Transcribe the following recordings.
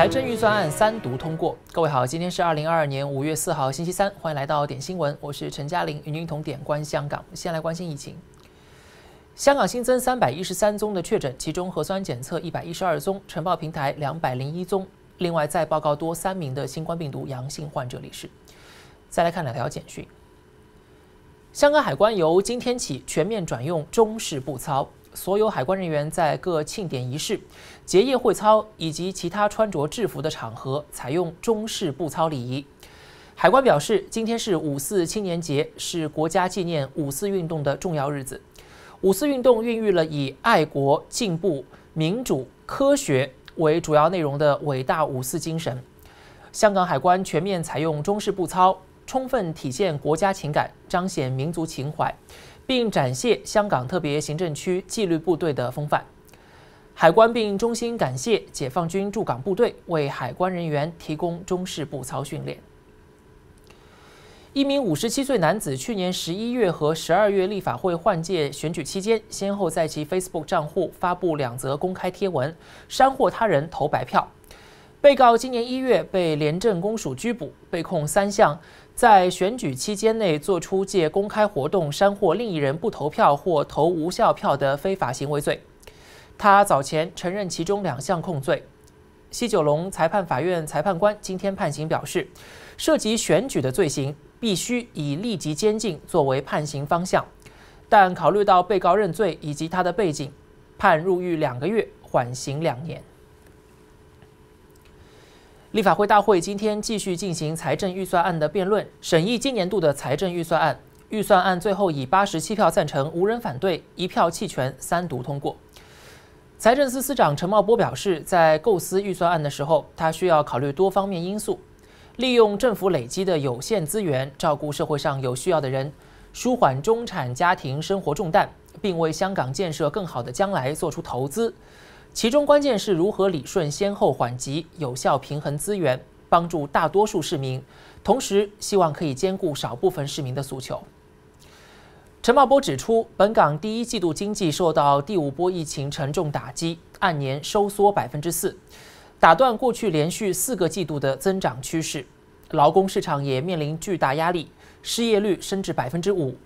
财政预算案三读通过。各位好，今天是二零二二年五月四号，星期三，欢迎来到点新闻，我是陈嘉玲，与您同点观香港。先来关心疫情，香港新增三百一十三宗的确诊，其中核酸检测一百一十二宗，晨报平台两百零一宗，另外再报告多三名的新冠病毒阳性患者离世。再来看两条简讯，香港海关由今天起全面转用中式步操。所有海关人员在各庆典仪式、结业会操以及其他穿着制服的场合，采用中式步操礼仪。海关表示，今天是五四青年节，是国家纪念五四运动的重要日子。五四运动孕育了以爱国、进步、民主、科学为主要内容的伟大五四精神。香港海关全面采用中式步操，充分体现国家情感，彰显民族情怀。并展现香港特别行政区纪律部队的风范，海关并衷心感谢解放军驻港部队为海关人员提供中式步操训练。一名五十七岁男子去年十一月和十二月立法会换届选举期间，先后在其 Facebook 账户发布两则公开贴文，煽惑他人投白票。被告今年一月被廉政公署拘捕，被控三项在选举期间内作出借公开活动煽惑另一人不投票或投无效票的非法行为罪。他早前承认其中两项控罪。西九龙裁判法院裁判官今天判刑表示，涉及选举的罪行必须以立即监禁作为判刑方向，但考虑到被告认罪以及他的背景，判入狱两个月，缓刑两年。立法会大会今天继续进行财政预算案的辩论，审议今年度的财政预算案。预算案最后以八十七票赞成，无人反对，一票弃权，三读通过。财政司司长陈茂波表示，在构思预算案的时候，他需要考虑多方面因素，利用政府累积的有限资源，照顾社会上有需要的人，舒缓中产家庭生活重担，并为香港建设更好的将来做出投资。其中关键是如何理顺先后缓急，有效平衡资源，帮助大多数市民，同时希望可以兼顾少部分市民的诉求。陈茂波指出，本港第一季度经济受到第五波疫情沉重打击，按年收缩百分之四，打断过去连续四个季度的增长趋势。劳工市场也面临巨大压力，失业率升至百分之五。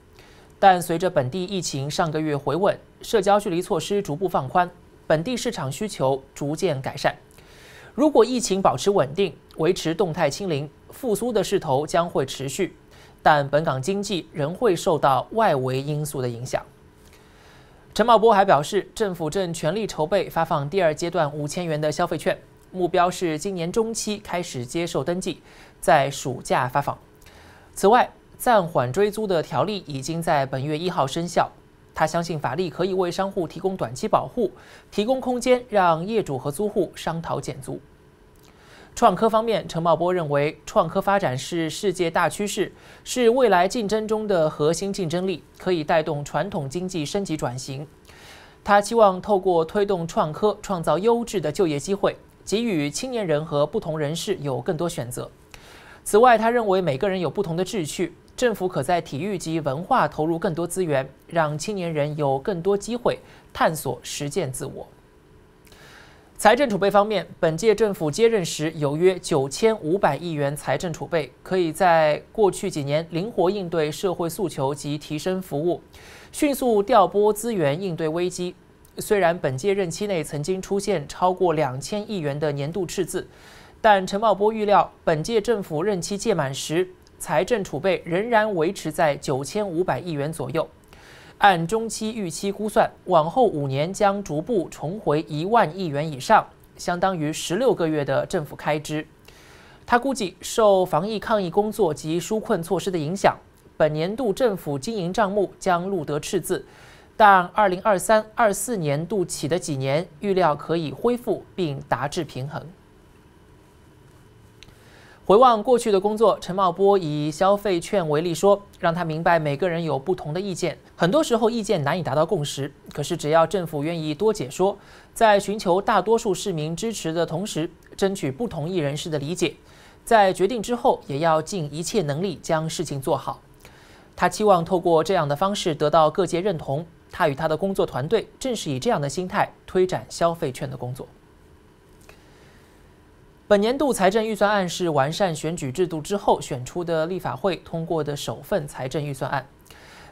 但随着本地疫情上个月回稳，社交距离措施逐步放宽。本地市场需求逐渐改善。如果疫情保持稳定，维持动态清零，复苏的势头将会持续。但本港经济仍会受到外围因素的影响。陈茂波还表示，政府正全力筹备发放第二阶段五千元的消费券，目标是今年中期开始接受登记，在暑假发放。此外，暂缓追租的条例已经在本月一号生效。他相信法律可以为商户提供短期保护，提供空间让业主和租户商讨减租。创科方面，陈茂波认为创科发展是世界大趋势，是未来竞争中的核心竞争力，可以带动传统经济升级转型。他期望透过推动创科，创造优质的就业机会，给予青年人和不同人士有更多选择。此外，他认为每个人有不同的志趣。政府可在体育及文化投入更多资源，让青年人有更多机会探索实践自我。财政储备方面，本届政府接任时有约九千五百亿元财政储备，可以在过去几年灵活应对社会诉求及提升服务，迅速调拨资源应对危机。虽然本届任期内曾经出现超过两千亿元的年度赤字，但陈茂波预料本届政府任期届满时。财政储备仍然维持在九千五百亿元左右，按中期预期估算，往后五年将逐步重回一万亿元以上，相当于十六个月的政府开支。他估计，受防疫抗疫工作及纾困措施的影响，本年度政府经营账目将录得赤字，但二零二三二四年度起的几年，预料可以恢复并达至平衡。回望过去的工作，陈茂波以消费券为例说，让他明白每个人有不同的意见，很多时候意见难以达到共识。可是只要政府愿意多解说，在寻求大多数市民支持的同时，争取不同意人士的理解，在决定之后也要尽一切能力将事情做好。他期望透过这样的方式得到各界认同。他与他的工作团队正是以这样的心态推展消费券的工作。本年度财政预算案是完善选举制度之后选出的立法会通过的首份财政预算案，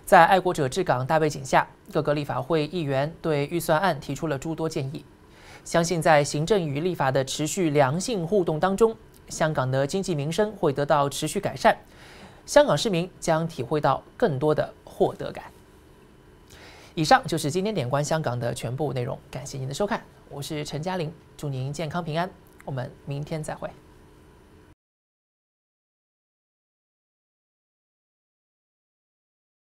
在爱国者治港大背景下，各个立法会议员对预算案提出了诸多建议。相信在行政与立法的持续良性互动当中，香港的经济民生会得到持续改善，香港市民将体会到更多的获得感。以上就是今天点关香港的全部内容，感谢您的收看，我是陈嘉玲，祝您健康平安。我们明天再会。